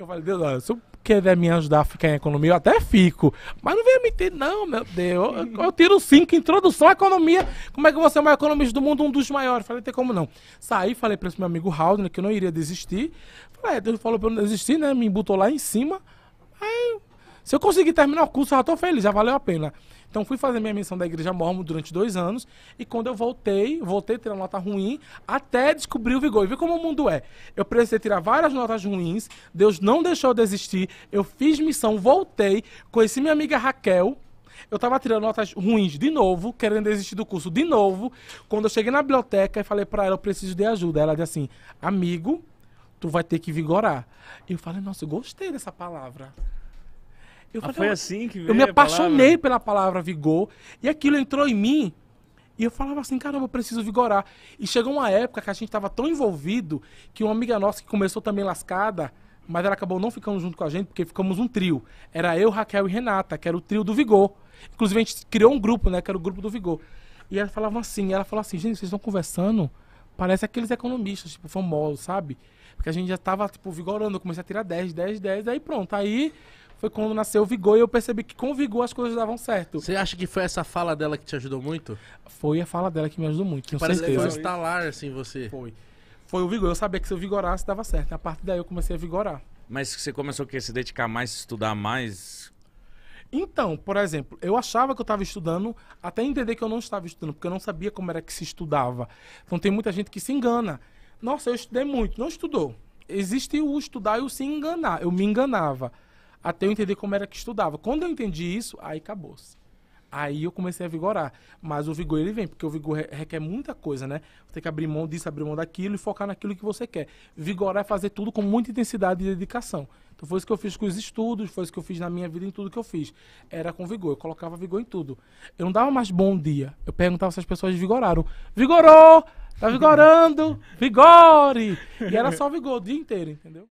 Eu falei, Deus, olha, se eu quiser me ajudar a ficar em economia, eu até fico. Mas não venha mentir, não, meu Deus. Eu, eu tiro cinco, introdução à economia. Como é que você é o maior economista do mundo, um dos maiores? Falei, tem como não. Saí, falei para esse meu amigo Haldner né, que eu não iria desistir. Falei, é, Deus falou para eu não desistir, né? Me botou lá em cima. Se eu conseguir terminar o curso, eu já estou feliz, já valeu a pena. Então fui fazer minha missão da igreja mormon durante dois anos e quando eu voltei, voltei tirando nota ruim até descobrir o vigor. E vi como o mundo é? Eu precisei tirar várias notas ruins, Deus não deixou de desistir, eu fiz missão, voltei, conheci minha amiga Raquel. Eu estava tirando notas ruins de novo, querendo desistir do curso de novo. Quando eu cheguei na biblioteca e falei para ela, eu preciso de ajuda. Ela disse assim, amigo, tu vai ter que vigorar. E eu falei, nossa, eu gostei dessa palavra. Eu ah, falei, ah, foi assim que Eu me apaixonei palavra. pela palavra vigor e aquilo entrou em mim. E eu falava assim, caramba, eu preciso vigorar. E chegou uma época que a gente estava tão envolvido que uma amiga nossa que começou também lascada, mas ela acabou não ficando junto com a gente, porque ficamos um trio. Era eu, Raquel e Renata, que era o trio do Vigor. Inclusive, a gente criou um grupo, né? Que era o grupo do Vigor. E ela falava assim, ela falou assim, gente, vocês estão conversando? Parece aqueles economistas, tipo, famosos, sabe? Porque a gente já estava tipo, vigorando, eu comecei a tirar 10, 10, 10, aí pronto. Aí foi quando nasceu o Vigor e eu percebi que com o Vigor as coisas davam certo. Você acha que foi essa fala dela que te ajudou muito? Foi a fala dela que me ajudou muito, tenho Parece certeza. que foi um estalar, assim, você. Foi. Foi o Vigor. Eu sabia que se eu vigorasse, dava certo. A partir daí eu comecei a vigorar. Mas você começou a se dedicar mais, estudar mais? Então, por exemplo, eu achava que eu estava estudando, até entender que eu não estava estudando, porque eu não sabia como era que se estudava. Então tem muita gente que se engana. Nossa, eu estudei muito. Não estudou. Existe o estudar e o se enganar. Eu me enganava até eu entender como era que estudava. Quando eu entendi isso, aí acabou-se. Aí eu comecei a vigorar. Mas o vigor ele vem, porque o vigor requer muita coisa, né? Você tem que abrir mão disso, abrir mão daquilo e focar naquilo que você quer. Vigorar é fazer tudo com muita intensidade e dedicação. Então foi isso que eu fiz com os estudos, foi isso que eu fiz na minha vida em tudo que eu fiz. Era com vigor, eu colocava vigor em tudo. Eu não dava mais bom dia. Eu perguntava se as pessoas vigoraram. Vigorou! Tá vigorando! Vigore! E era só vigor o dia inteiro, entendeu?